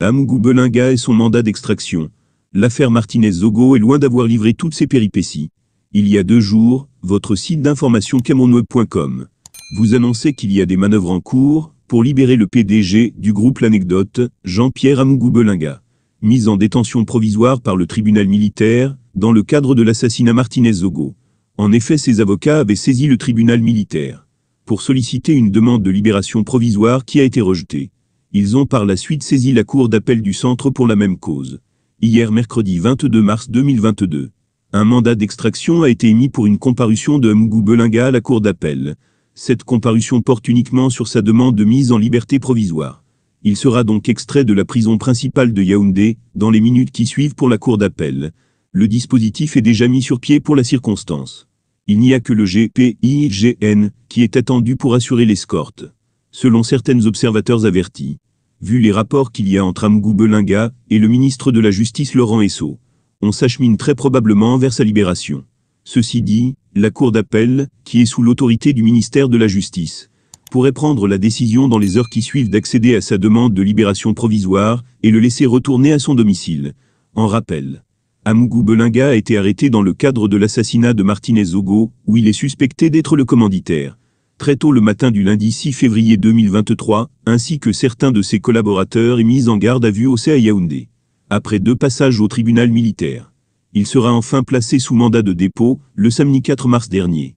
Amougou Belinga et son mandat d'extraction. L'affaire Martinez-Zogo est loin d'avoir livré toutes ses péripéties. Il y a deux jours, votre site d'information camonweb.com vous annoncez qu'il y a des manœuvres en cours pour libérer le PDG du groupe L'Anecdote, Jean-Pierre Amougou Belinga, mis en détention provisoire par le tribunal militaire dans le cadre de l'assassinat Martinez-Zogo. En effet, ses avocats avaient saisi le tribunal militaire pour solliciter une demande de libération provisoire qui a été rejetée. Ils ont par la suite saisi la Cour d'appel du centre pour la même cause. Hier mercredi 22 mars 2022, un mandat d'extraction a été émis pour une comparution de Mgou Belinga à la Cour d'appel. Cette comparution porte uniquement sur sa demande de mise en liberté provisoire. Il sera donc extrait de la prison principale de Yaoundé, dans les minutes qui suivent pour la cour d'appel. Le dispositif est déjà mis sur pied pour la circonstance. Il n'y a que le GPIGN qui est attendu pour assurer l'escorte selon certains observateurs avertis, vu les rapports qu'il y a entre Amgou Belinga et le ministre de la Justice Laurent Esso, on s'achemine très probablement vers sa libération. Ceci dit, la Cour d'appel, qui est sous l'autorité du ministère de la Justice, pourrait prendre la décision dans les heures qui suivent d'accéder à sa demande de libération provisoire et le laisser retourner à son domicile. En rappel, Amgou Belinga a été arrêté dans le cadre de l'assassinat de Martinez Ogo, où il est suspecté d'être le commanditaire très tôt le matin du lundi 6 février 2023, ainsi que certains de ses collaborateurs et mis en garde à vue au CA Yaoundé. Après deux passages au tribunal militaire, il sera enfin placé sous mandat de dépôt le samedi 4 mars dernier.